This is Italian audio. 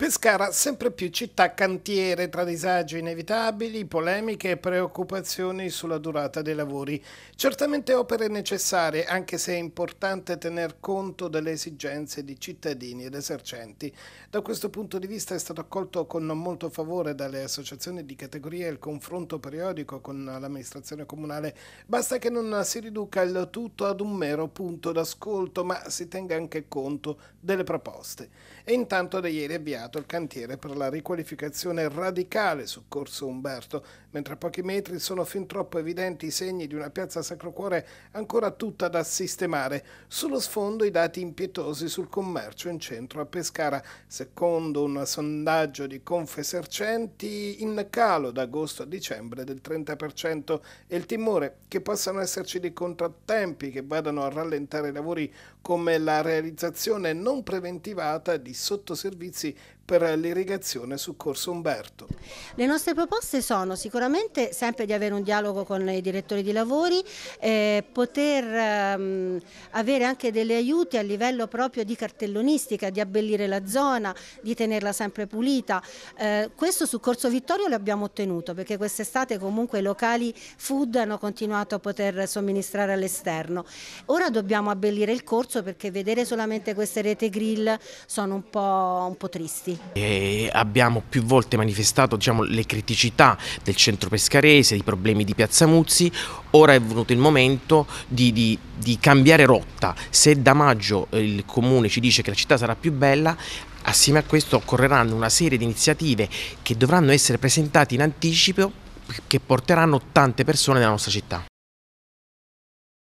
Pescara sempre più città cantiere tra disagi inevitabili, polemiche e preoccupazioni sulla durata dei lavori. Certamente opere necessarie, anche se è importante tener conto delle esigenze di cittadini ed esercenti. Da questo punto di vista è stato accolto con molto favore dalle associazioni di categoria il confronto periodico con l'amministrazione comunale. Basta che non si riduca il tutto ad un mero punto d'ascolto, ma si tenga anche conto delle proposte. E intanto da ieri è avviato avviato il cantiere per la riqualificazione radicale su Corso Umberto, mentre a pochi metri sono fin troppo evidenti i segni di una piazza Sacro Cuore ancora tutta da sistemare. Sullo sfondo i dati impietosi sul commercio in centro a Pescara. Secondo un sondaggio di Confesercenti, in calo da agosto a dicembre del 30% e il timore che possano esserci dei contrattempi che vadano a rallentare i lavori come la realizzazione non preventivata di sottoservizi per l'irrigazione su Corso Umberto. Le nostre proposte sono sicuramente sempre di avere un dialogo con i direttori di lavori, eh, poter ehm, avere anche degli aiuti a livello proprio di cartellonistica, di abbellire la zona, di tenerla sempre pulita. Eh, questo su Corso Vittorio l'abbiamo ottenuto perché quest'estate comunque i locali food hanno continuato a poter somministrare all'esterno. Ora dobbiamo abbellire il corso perché vedere solamente queste rete grill sono un po', un po tristi. E abbiamo più volte manifestato diciamo, le criticità del centro pescarese, i problemi di Piazza Muzzi, ora è venuto il momento di, di, di cambiare rotta. Se da maggio eh, il comune ci dice che la città sarà più bella, assieme a questo occorreranno una serie di iniziative che dovranno essere presentate in anticipo che porteranno tante persone nella nostra città.